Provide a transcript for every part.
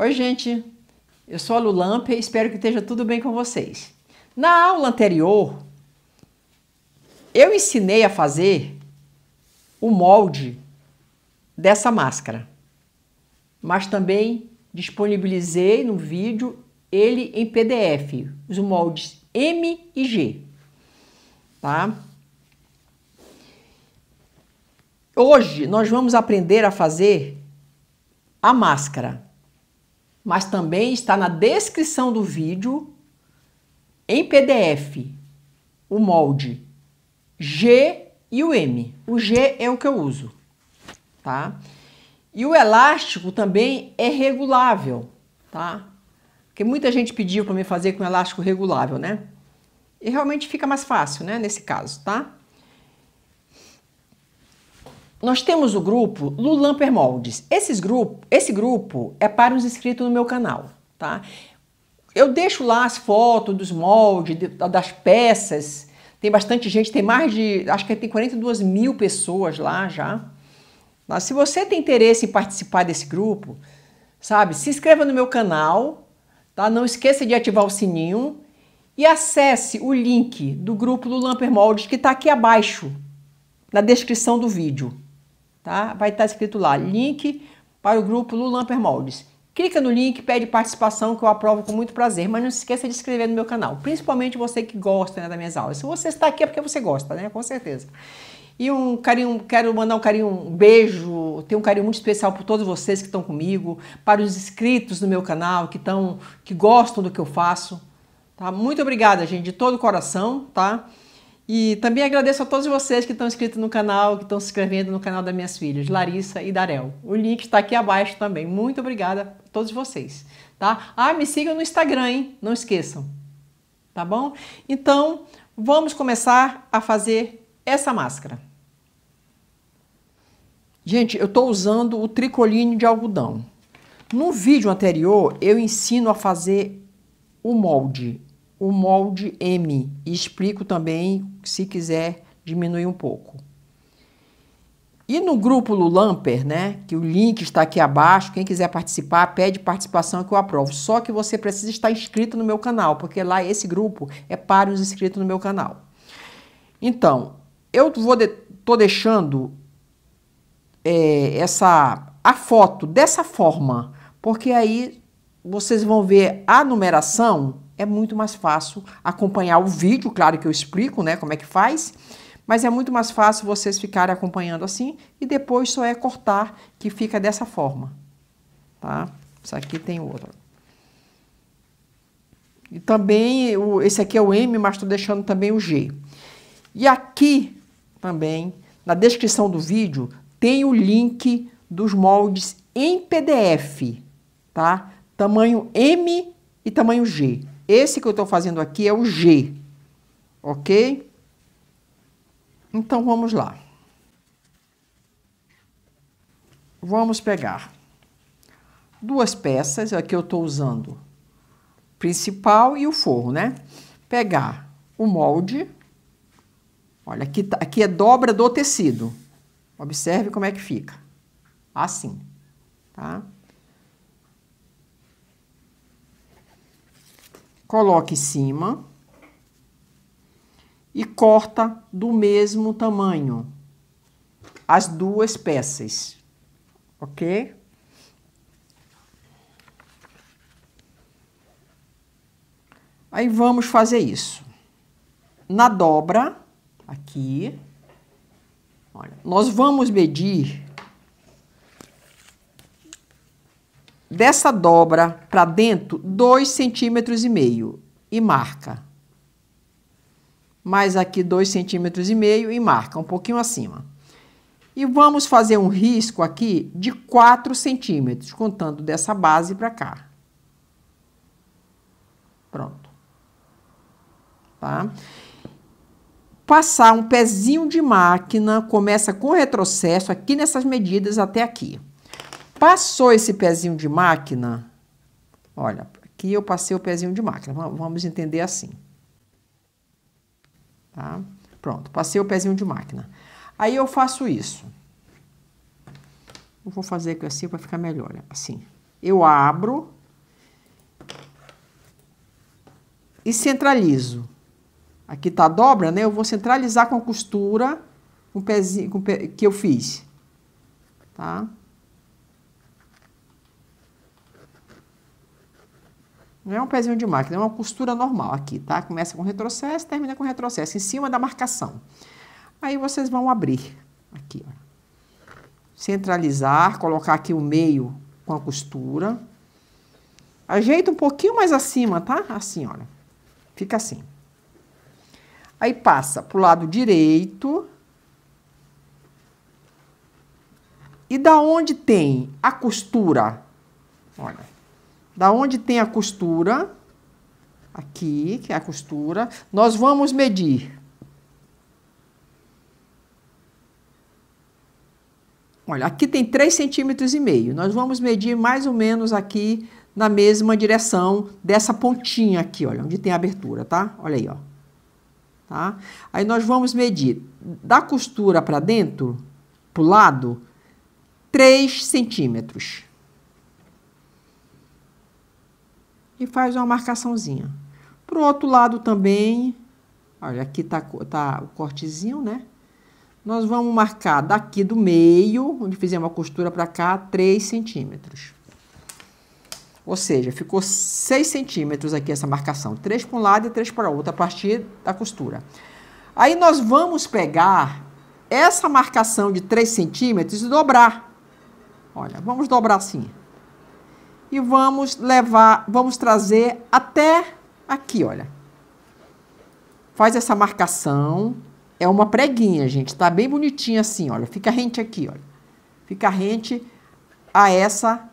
Oi, gente. Eu sou a Lulamp e espero que esteja tudo bem com vocês. Na aula anterior, eu ensinei a fazer o molde dessa máscara, mas também disponibilizei no vídeo ele em PDF, os moldes M e G, tá? Hoje nós vamos aprender a fazer a máscara mas também está na descrição do vídeo em PDF o molde G e o M. O G é o que eu uso, tá? E o elástico também é regulável, tá? Porque muita gente pediu para me fazer com elástico regulável, né? E realmente fica mais fácil, né, nesse caso, tá? nós temos o grupo Lulamper Moldes. Esses grupo, esse grupo é para os inscritos no meu canal, tá? Eu deixo lá as fotos dos moldes, das peças. Tem bastante gente, tem mais de, acho que tem 42 mil pessoas lá já. Mas tá? se você tem interesse em participar desse grupo, sabe, se inscreva no meu canal, tá? Não esqueça de ativar o sininho e acesse o link do grupo Lulamper Moldes que está aqui abaixo, na descrição do vídeo tá? Vai estar tá escrito lá, link para o grupo Lulamper Moldes. Clica no link, pede participação que eu aprovo com muito prazer, mas não se esqueça de inscrever no meu canal, principalmente você que gosta né, das minhas aulas. Se você está aqui é porque você gosta, né? Com certeza. E um carinho, quero mandar um carinho, um beijo, tenho um carinho muito especial por todos vocês que estão comigo, para os inscritos do meu canal, que estão, que gostam do que eu faço, tá? Muito obrigada, gente, de todo o coração, tá? E também agradeço a todos vocês que estão inscritos no canal, que estão se inscrevendo no canal das minhas filhas, Larissa e Darel. O link está aqui abaixo também. Muito obrigada a todos vocês, tá? Ah, me sigam no Instagram, hein? Não esqueçam, tá bom? Então, vamos começar a fazer essa máscara. Gente, eu estou usando o tricoline de algodão. No vídeo anterior, eu ensino a fazer o molde, o molde M e explico também, se quiser diminuir um pouco. E no grupo Lulamper, né, que o link está aqui abaixo, quem quiser participar, pede participação que eu aprovo. Só que você precisa estar inscrito no meu canal, porque lá esse grupo é para os inscritos no meu canal. Então, eu vou de, tô deixando é, essa a foto dessa forma, porque aí vocês vão ver a numeração é muito mais fácil acompanhar o vídeo, claro que eu explico, né, como é que faz, mas é muito mais fácil vocês ficarem acompanhando assim e depois só é cortar que fica dessa forma, tá? Isso aqui tem outro. E também, o, esse aqui é o M, mas estou deixando também o G. E aqui também, na descrição do vídeo, tem o link dos moldes em PDF, tá? Tamanho M e tamanho G. Esse que eu estou fazendo aqui é o G, ok? Então vamos lá. Vamos pegar duas peças, aqui eu estou usando principal e o forro, né? Pegar o molde, olha, aqui, tá, aqui é dobra do tecido. Observe como é que fica. Assim, tá? coloca em cima e corta do mesmo tamanho as duas peças, ok? Aí vamos fazer isso. Na dobra, aqui, olha, nós vamos medir dessa dobra para dentro dois centímetros e meio e marca. Mais aqui dois centímetros e meio e marca, um pouquinho acima. E vamos fazer um risco aqui de 4 centímetros, contando dessa base para cá. Pronto. Tá? Passar um pezinho de máquina, começa com retrocesso aqui nessas medidas até aqui. Passou esse pezinho de máquina, olha, aqui eu passei o pezinho de máquina, vamos entender assim. Tá? Pronto, passei o pezinho de máquina. Aí eu faço isso. Eu vou fazer aqui assim para ficar melhor, assim. Eu abro e centralizo. Aqui tá a dobra, né? Eu vou centralizar com a costura com o pezinho com o pe... que eu fiz, tá? Não é um pezinho de máquina, é uma costura normal aqui, tá? Começa com retrocesso, termina com retrocesso, em cima da marcação. Aí vocês vão abrir aqui, ó. Centralizar, colocar aqui o meio com a costura. Ajeita um pouquinho mais acima, tá? Assim, olha. Fica assim. Aí passa pro lado direito. E da onde tem a costura, olha da onde tem a costura, aqui, que é a costura, nós vamos medir. Olha, aqui tem 3,5 centímetros e meio. Nós vamos medir mais ou menos aqui na mesma direção dessa pontinha aqui, olha, onde tem a abertura, tá? Olha aí, ó. Tá? Aí nós vamos medir da costura para dentro, pro lado, 3 centímetros. e faz uma marcaçãozinha. Pro outro lado também, olha, aqui tá, tá o cortezinho, né? Nós vamos marcar daqui do meio, onde fizemos uma costura para cá, 3 centímetros. Ou seja, ficou 6 centímetros aqui essa marcação, 3 para um lado e 3 para o outro, a partir da costura. Aí nós vamos pegar essa marcação de 3 centímetros e dobrar. Olha, vamos dobrar assim e vamos levar, vamos trazer até aqui, olha. Faz essa marcação. É uma preguinha, gente, tá bem bonitinha assim, olha. Fica rente aqui, olha. Fica rente a essa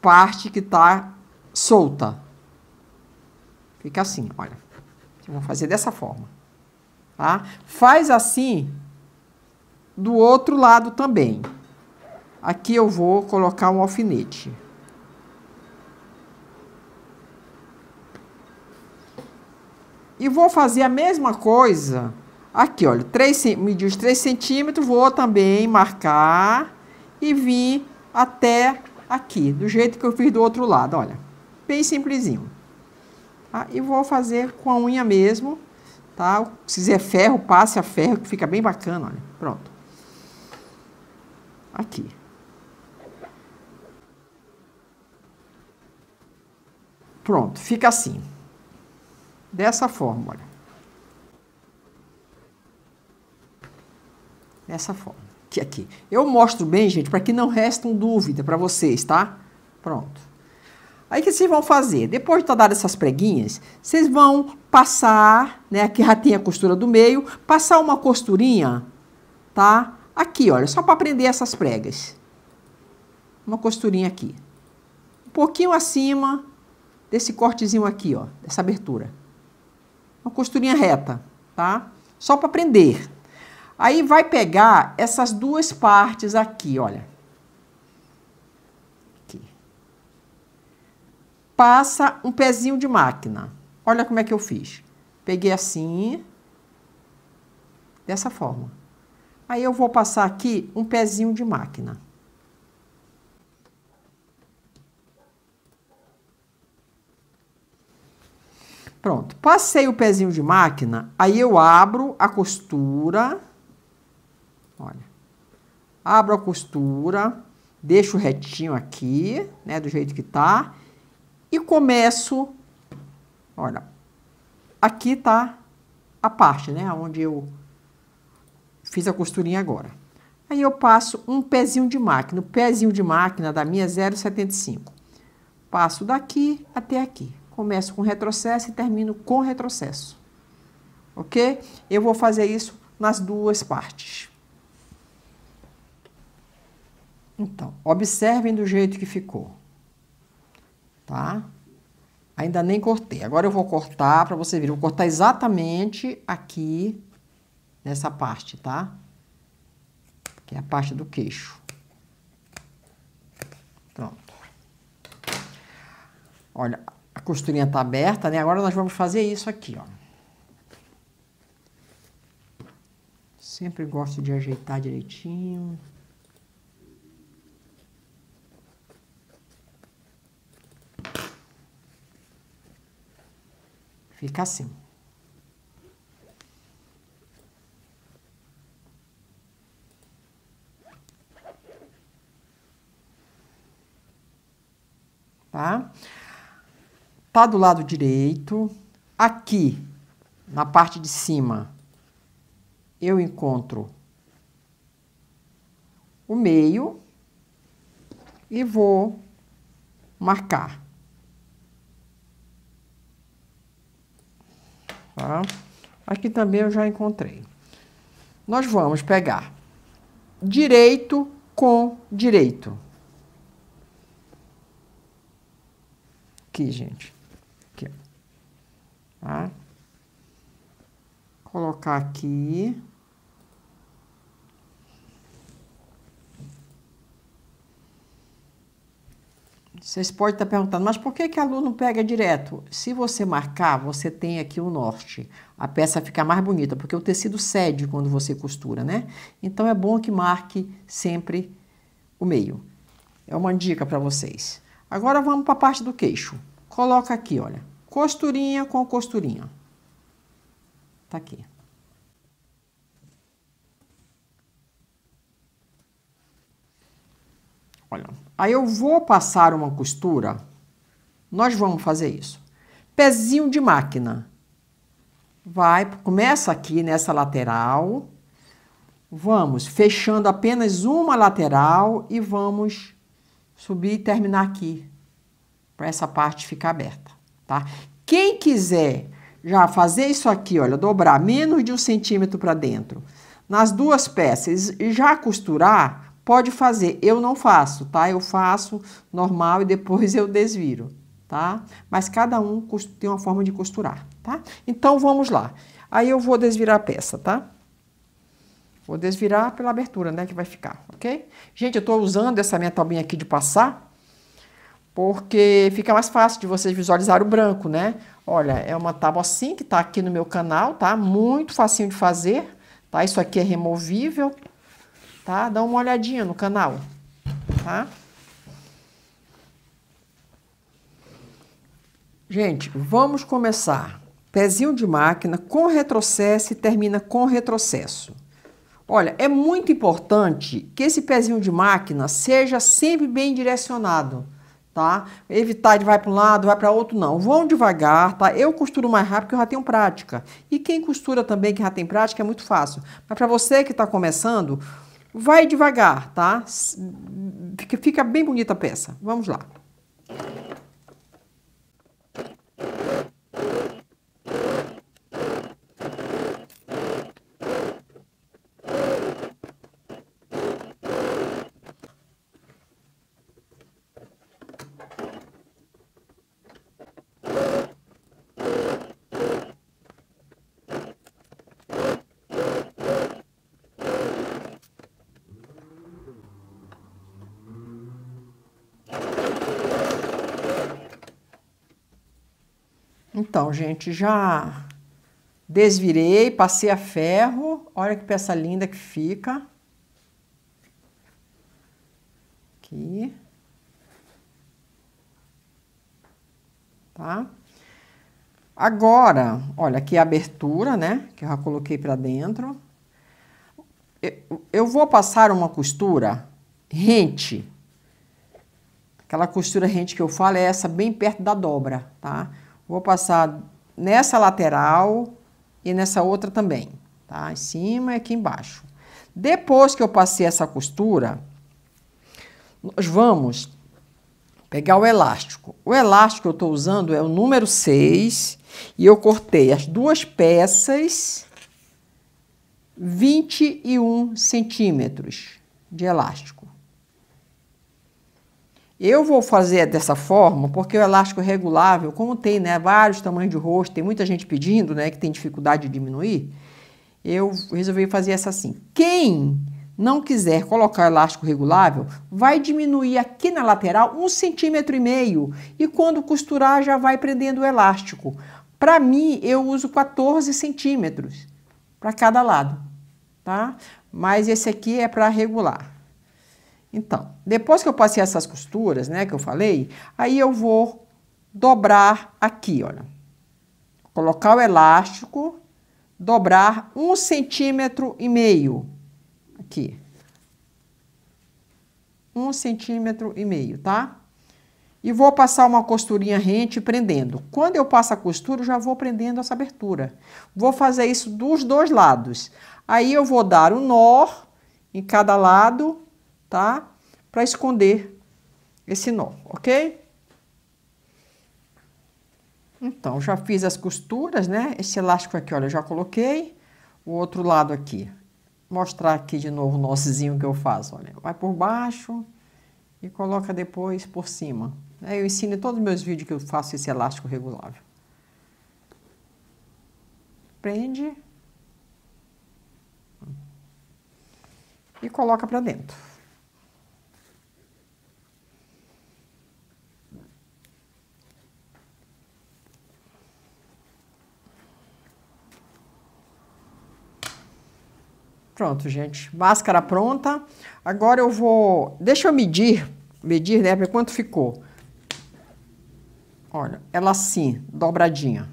parte que tá solta. Fica assim, olha. Vamos fazer dessa forma, tá? Faz assim do outro lado também. Aqui eu vou colocar um alfinete. E vou fazer a mesma coisa aqui, olha, 3, medir os 3 centímetros, vou também marcar e vir até aqui, do jeito que eu fiz do outro lado, olha, bem simplesinho. Tá? E vou fazer com a unha mesmo, tá? Se quiser ferro, passe a ferro, que fica bem bacana, olha, pronto. Aqui. Pronto, fica assim dessa forma, olha. Dessa forma. Aqui, aqui. Eu mostro bem, gente, para que não restam dúvida para vocês, tá? Pronto. Aí o que vocês vão fazer? Depois de estar tá dadas essas preguinhas, vocês vão passar, né? Aqui já tem a costura do meio, passar uma costurinha, tá? Aqui, olha, só para prender essas pregas. Uma costurinha aqui. Um pouquinho acima desse cortezinho aqui, ó, dessa abertura uma costurinha reta, tá? Só para prender. Aí vai pegar essas duas partes aqui, olha. Aqui. Passa um pezinho de máquina. Olha como é que eu fiz. Peguei assim, dessa forma. Aí eu vou passar aqui um pezinho de máquina. Pronto. Passei o pezinho de máquina, aí eu abro a costura. Olha. Abro a costura, deixo retinho aqui, né, do jeito que tá, e começo, olha, aqui tá a parte, né, onde eu fiz a costurinha agora. Aí eu passo um pezinho de máquina, o pezinho de máquina da minha 0,75. É passo daqui até aqui começo com retrocesso e termino com retrocesso. Ok? Eu vou fazer isso nas duas partes. Então, observem do jeito que ficou. Tá? Ainda nem cortei. Agora eu vou cortar para você ver. Eu vou cortar exatamente aqui nessa parte, tá? Que é a parte do queixo. Pronto. Olha, a costurinha tá aberta, né? Agora nós vamos fazer isso aqui, ó. Sempre gosto de ajeitar direitinho. Fica assim. Tá do lado direito. Aqui, na parte de cima, eu encontro o meio e vou marcar. Tá? Aqui também eu já encontrei. Nós vamos pegar direito com direito. Aqui, gente tá? Colocar aqui. Vocês podem estar tá perguntando, mas por que, que a luz não pega direto? Se você marcar, você tem aqui o norte. A peça fica mais bonita, porque o tecido cede quando você costura, né? Então, é bom que marque sempre o meio. É uma dica para vocês. Agora, vamos para a parte do queixo. Coloca aqui, olha costurinha com costurinha. Tá aqui. Olha, aí eu vou passar uma costura, nós vamos fazer isso. Pezinho de máquina. Vai, começa aqui nessa lateral. Vamos fechando apenas uma lateral e vamos subir e terminar aqui, para essa parte ficar aberta tá? Quem quiser já fazer isso aqui, olha, dobrar menos de um centímetro para dentro nas duas peças e já costurar, pode fazer. Eu não faço, tá? Eu faço normal e depois eu desviro, tá? Mas cada um tem uma forma de costurar, tá? Então, vamos lá. Aí eu vou desvirar a peça, tá? Vou desvirar pela abertura, né, que vai ficar, ok? Gente, eu tô usando essa minha tabuinha aqui de passar porque fica mais fácil de vocês visualizar o branco, né? Olha, é uma tábua assim que está aqui no meu canal, tá? Muito facinho de fazer, tá? Isso aqui é removível, tá? Dá uma olhadinha no canal, tá? Gente, vamos começar. Pezinho de máquina com retrocesso e termina com retrocesso. Olha, é muito importante que esse pezinho de máquina seja sempre bem direcionado, tá? Evitar de vai para um lado, vai para outro, não. Vão devagar, tá? Eu costuro mais rápido porque eu já tenho prática. E quem costura também que já tem prática é muito fácil. Mas para você que está começando, vai devagar, tá? Fica bem bonita a peça. Vamos lá. Então, gente, já desvirei, passei a ferro. Olha que peça linda que fica. Aqui. Tá? Agora, olha, aqui é a abertura, né? Que eu já coloquei pra dentro. Eu vou passar uma costura rente. Aquela costura rente que eu falo é essa bem perto da dobra, tá? Tá? Vou passar nessa lateral e nessa outra também, tá? Em cima e aqui embaixo. Depois que eu passei essa costura, nós vamos pegar o elástico. O elástico que eu estou usando é o número 6 e eu cortei as duas peças 21 centímetros de elástico. Eu vou fazer dessa forma porque o elástico regulável, como tem né, vários tamanhos de rosto, tem muita gente pedindo, né, que tem dificuldade de diminuir, eu resolvi fazer essa assim. Quem não quiser colocar elástico regulável, vai diminuir aqui na lateral um centímetro e meio e quando costurar já vai prendendo o elástico. Para mim, eu uso 14 centímetros para cada lado, tá? Mas esse aqui é para regular. Então, depois que eu passei essas costuras, né, que eu falei, aí eu vou dobrar aqui, olha. Colocar o elástico, dobrar um centímetro e meio aqui. Um centímetro e meio, tá? E vou passar uma costurinha rente prendendo. Quando eu passo a costura, eu já vou prendendo essa abertura. Vou fazer isso dos dois lados. Aí eu vou dar um nó em cada lado tá? Para esconder esse nó, ok? Então, já fiz as costuras, né? Esse elástico aqui, olha, eu já coloquei. O outro lado aqui. Mostrar aqui de novo o nozinho que eu faço, olha. Vai por baixo e coloca depois por cima. É, eu ensino em todos os meus vídeos que eu faço esse elástico regulável. Prende. E coloca pra dentro. Pronto, gente. Máscara pronta. Agora eu vou... Deixa eu medir. Medir, né? Ver quanto ficou. Olha, ela assim, dobradinha.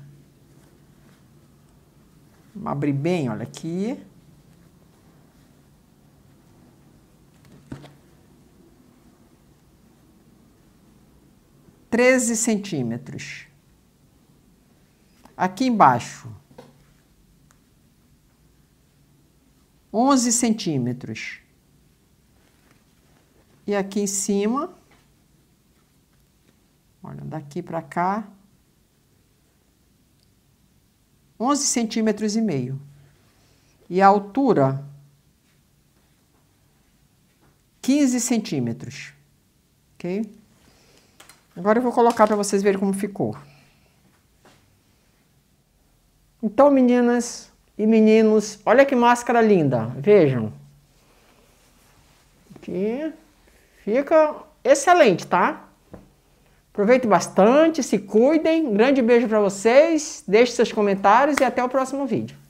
Abri bem, olha aqui. Treze centímetros. Aqui embaixo, 11 centímetros. E aqui em cima, olha, daqui para cá, 11 centímetros e meio. E a altura, 15 centímetros, ok? Agora eu vou colocar para vocês verem como ficou. Então, meninas, e meninos. Olha que máscara linda, vejam. Aqui. Fica excelente, tá? Aproveitem bastante, se cuidem. grande beijo para vocês, deixe seus comentários e até o próximo vídeo.